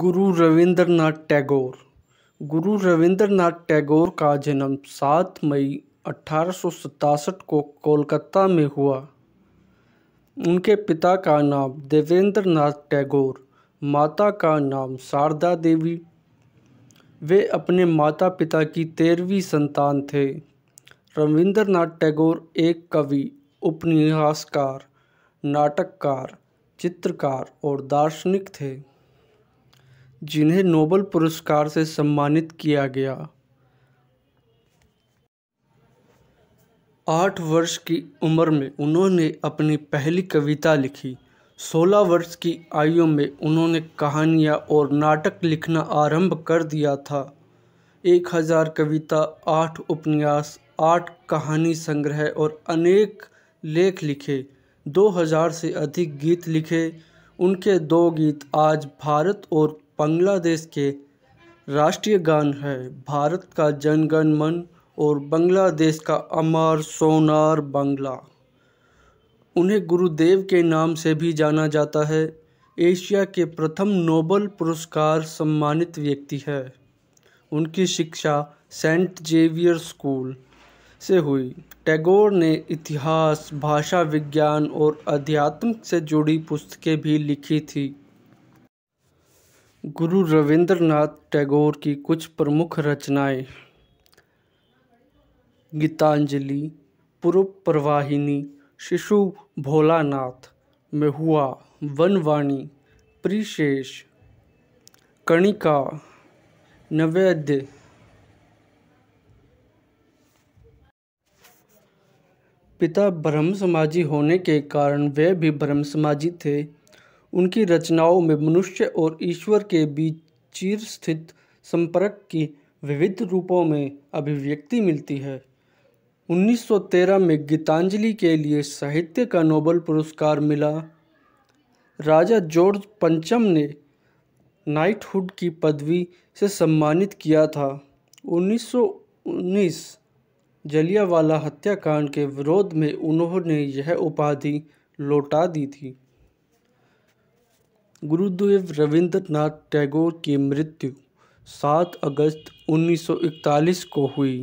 गुरु रविंद्रनाथ टैगोर गुरु रविंद्रनाथ टैगोर का जन्म 7 मई अठारह को कोलकाता में हुआ उनके पिता का नाम देवेंद्र नाथ टैगोर माता का नाम शारदा देवी वे अपने माता पिता की तेरहवीं संतान थे रविंद्रनाथ टैगोर एक कवि उपन्यासकार नाटककार चित्रकार और दार्शनिक थे जिन्हें नोबल पुरस्कार से सम्मानित किया गया आठ वर्ष की उम्र में उन्होंने अपनी पहली कविता लिखी सोलह वर्ष की आयु में उन्होंने कहानियाँ और नाटक लिखना आरंभ कर दिया था एक हज़ार कविता आठ उपन्यास आठ कहानी संग्रह और अनेक लेख लिखे दो हजार से अधिक गीत लिखे उनके दो गीत आज भारत और बांग्लादेश के राष्ट्रीय गान है भारत का जन गण मन और बांग्लादेश का अमर सोनार बांग्ला उन्हें गुरुदेव के नाम से भी जाना जाता है एशिया के प्रथम नोबल पुरस्कार सम्मानित व्यक्ति है उनकी शिक्षा सेंट जेवियर स्कूल से हुई टैगोर ने इतिहास भाषा विज्ञान और अध्यात्म से जुड़ी पुस्तकें भी लिखी थी गुरु रविंद्रनाथ टैगोर की कुछ प्रमुख रचनाएं गीतांजलि पूर्व प्रवाहिनी शिशु भोलानाथ महुआ वनवाणी प्रिशेष कणिका नवेद्य पिता ब्रह्म समाजी होने के कारण वे भी ब्रह्म समाजी थे उनकी रचनाओं में मनुष्य और ईश्वर के बीच चीर स्थित संपर्क की विविध रूपों में अभिव्यक्ति मिलती है 1913 में गीतांजलि के लिए साहित्य का नोबल पुरस्कार मिला राजा जॉर्ज पंचम ने नाइटहुड की पदवी से सम्मानित किया था 1919 जलियावाला हत्याकांड के विरोध में उन्होंने यह उपाधि लौटा दी थी गुरुदेव रविंद्रनाथ टैगोर की मृत्यु सात अगस्त उन्नीस सौ इकतालीस को हुई